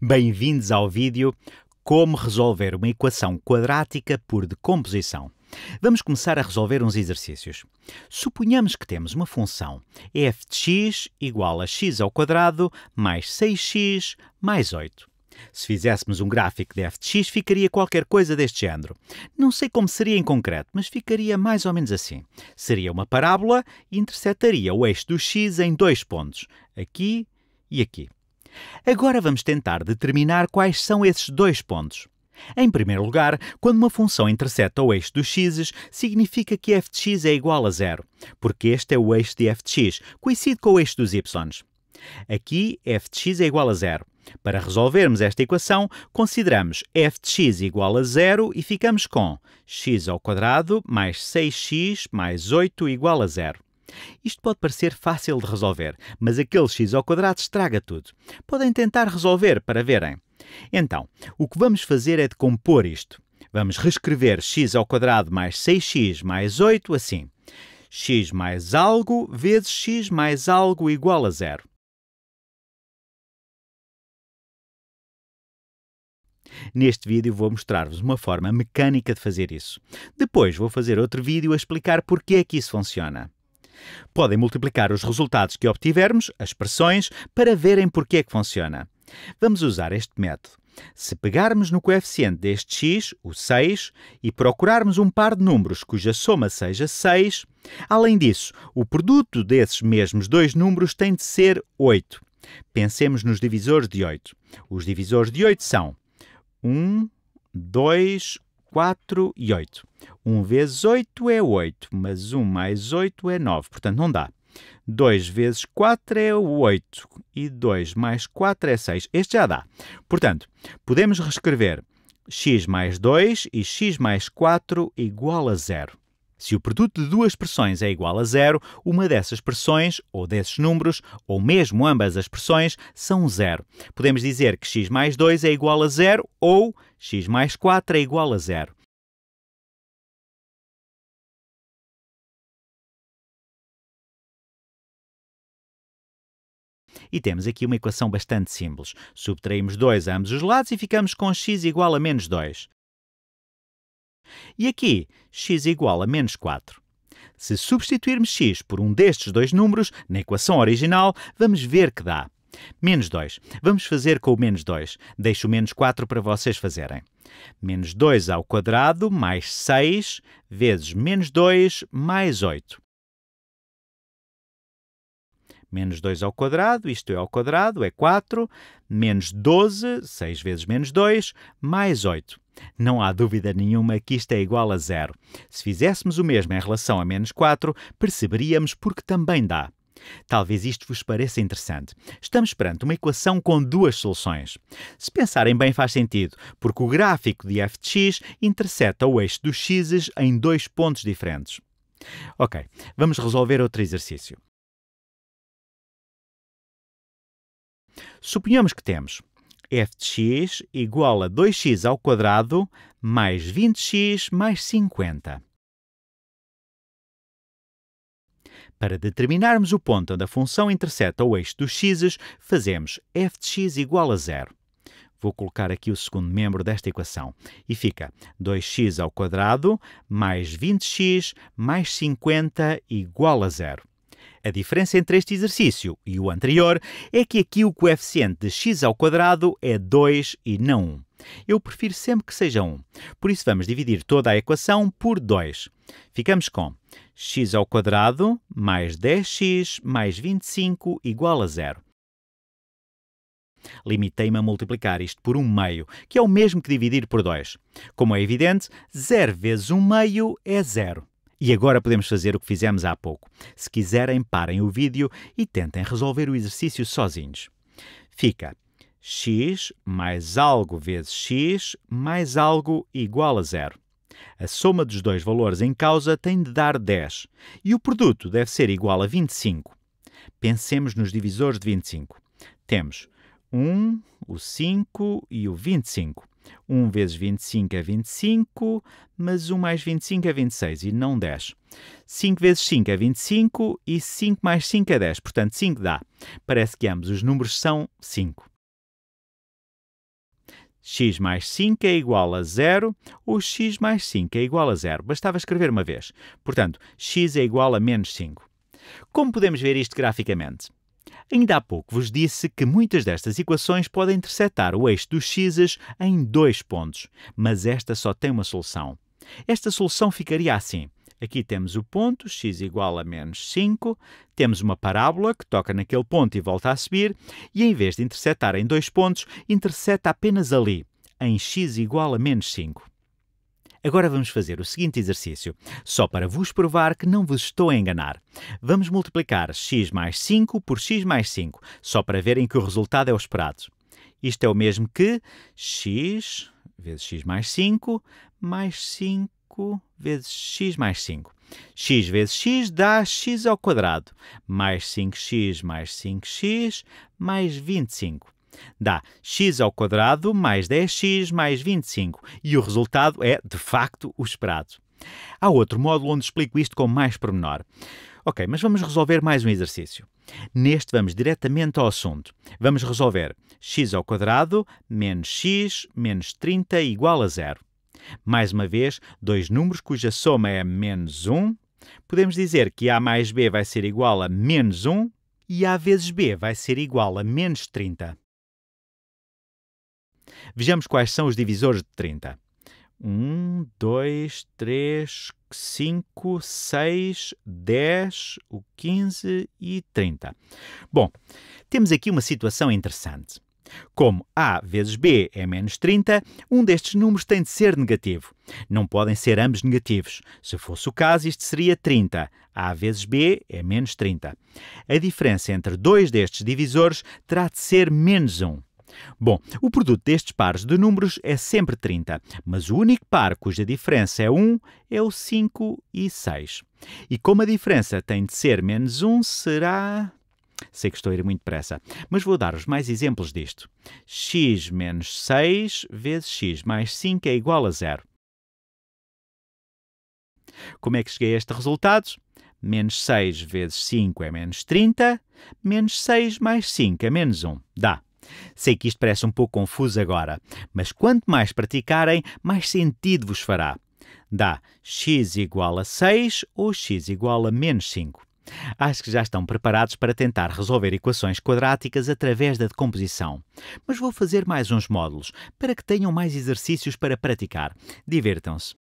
Bem-vindos ao vídeo Como resolver uma equação quadrática por decomposição. Vamos começar a resolver uns exercícios. Suponhamos que temos uma função f de x igual a x ao quadrado mais 6x mais 8. Se fizéssemos um gráfico de f de x, ficaria qualquer coisa deste género. Não sei como seria em concreto, mas ficaria mais ou menos assim. Seria uma parábola e interceptaria o eixo do x em dois pontos, aqui e aqui. Agora vamos tentar determinar quais são esses dois pontos. Em primeiro lugar, quando uma função intercepta o eixo dos x, significa que f de x é igual a zero, porque este é o eixo de f de x, com o eixo dos y. Aqui, f de x é igual a zero. Para resolvermos esta equação, consideramos f de x igual a zero e ficamos com x ao quadrado mais 6x mais 8 igual a zero. Isto pode parecer fácil de resolver, mas aquele x ao quadrado estraga tudo. Podem tentar resolver para verem. Então, o que vamos fazer é decompor isto. Vamos reescrever x ao quadrado mais 6x mais 8 assim. x mais algo vezes x mais algo igual a zero. Neste vídeo vou mostrar-vos uma forma mecânica de fazer isso. Depois vou fazer outro vídeo a explicar porque é que isso funciona. Podem multiplicar os resultados que obtivermos, as pressões, para verem porque é que funciona. Vamos usar este método. Se pegarmos no coeficiente deste x, o 6, e procurarmos um par de números cuja soma seja 6, além disso, o produto desses mesmos dois números tem de ser 8. Pensemos nos divisores de 8. Os divisores de 8 são 1, 2, 4 e 8. 1 vezes 8 é 8, mas 1 mais 8 é 9, portanto não dá. 2 vezes 4 é 8 e 2 mais 4 é 6. Este já dá. Portanto, podemos reescrever x mais 2 e x mais 4 igual a zero. Se o produto de duas pressões é igual a zero, uma dessas pressões, ou desses números, ou mesmo ambas as pressões, são zero. Podemos dizer que x mais 2 é igual a zero ou x mais 4 é igual a zero. E temos aqui uma equação bastante simples. Subtraímos 2 a ambos os lados e ficamos com x igual a menos 2. E aqui, x igual a menos 4. Se substituirmos x por um destes dois números, na equação original, vamos ver que dá. Menos 2. Vamos fazer com o menos 2. Deixo o menos 4 para vocês fazerem. Menos 2 ao quadrado mais 6 vezes menos 2 mais 8. Menos 2 ao quadrado, isto é ao quadrado, é 4, menos 12, 6 vezes menos 2, mais 8. Não há dúvida nenhuma que isto é igual a zero. Se fizéssemos o mesmo em relação a menos 4, perceberíamos porque também dá. Talvez isto vos pareça interessante. Estamos perante uma equação com duas soluções. Se pensarem bem, faz sentido, porque o gráfico de f de x interseta o eixo dos x's em dois pontos diferentes. Ok, vamos resolver outro exercício. Suponhamos que temos f de x igual a 2x ao quadrado mais 20x mais 50. Para determinarmos o ponto onde a função intercepta o eixo dos x's, fazemos f de x igual a zero. Vou colocar aqui o segundo membro desta equação e fica 2x ao quadrado mais 20x mais 50 igual a zero. A diferença entre este exercício e o anterior é que aqui o coeficiente de x ao quadrado é 2 e não 1. Eu prefiro sempre que seja 1. Por isso vamos dividir toda a equação por 2. Ficamos com x ao quadrado mais 10x mais 25 igual a zero. Limitei-me a multiplicar isto por 1 meio, que é o mesmo que dividir por 2. Como é evidente, 0 vezes 1 meio é zero. E agora podemos fazer o que fizemos há pouco. Se quiserem, parem o vídeo e tentem resolver o exercício sozinhos. Fica x mais algo vezes x mais algo igual a zero. A soma dos dois valores em causa tem de dar 10 e o produto deve ser igual a 25. Pensemos nos divisores de 25. Temos 1, o 5 e o 25. 1 vezes 25 é 25, mas 1 mais 25 é 26 e não 10. 5 vezes 5 é 25 e 5 mais 5 é 10, portanto 5 dá. Parece que ambos os números são 5. x mais 5 é igual a 0 ou x mais 5 é igual a 0. Bastava escrever uma vez. Portanto, x é igual a menos 5. Como podemos ver isto graficamente? Ainda há pouco vos disse que muitas destas equações podem interceptar o eixo dos x em dois pontos, mas esta só tem uma solução. Esta solução ficaria assim. Aqui temos o ponto, x igual a menos 5, temos uma parábola que toca naquele ponto e volta a subir, e em vez de interceptar em dois pontos, intercepta apenas ali, em x igual a menos 5. Agora vamos fazer o seguinte exercício, só para vos provar que não vos estou a enganar. Vamos multiplicar x mais 5 por x mais 5, só para verem que o resultado é o esperado. Isto é o mesmo que x vezes x mais 5 mais 5 vezes x mais 5. x vezes x dá x ao quadrado, mais 5x mais 5x mais 25. Dá x ao quadrado mais 10x mais 25 e o resultado é, de facto, o esperado. Há outro módulo onde explico isto com mais pormenor. Ok, mas vamos resolver mais um exercício. Neste vamos diretamente ao assunto. Vamos resolver x ao quadrado menos x menos 30 igual a zero. Mais uma vez, dois números cuja soma é menos 1. Podemos dizer que a mais b vai ser igual a menos 1 e a vezes b vai ser igual a menos 30. Vejamos quais são os divisores de 30. 1, 2, 3, 5, 6, 10, 15 e 30. Bom, temos aqui uma situação interessante. Como A vezes B é menos 30, um destes números tem de ser negativo. Não podem ser ambos negativos. Se fosse o caso, isto seria 30. A vezes B é menos 30. A diferença entre dois destes divisores terá de ser menos 1. Bom, o produto destes pares de números é sempre 30, mas o único par cuja diferença é 1 é o 5 e 6. E como a diferença tem de ser menos 1, será. Sei que estou a ir muito depressa, mas vou dar vos mais exemplos disto. x menos 6 vezes x mais 5 é igual a zero. Como é que cheguei a este resultado? Menos 6 vezes 5 é menos 30, menos 6 mais 5 é menos 1. Dá Sei que isto parece um pouco confuso agora, mas quanto mais praticarem, mais sentido vos fará. Dá x igual a 6 ou x igual a menos 5. Acho que já estão preparados para tentar resolver equações quadráticas através da decomposição. Mas vou fazer mais uns módulos para que tenham mais exercícios para praticar. divertam se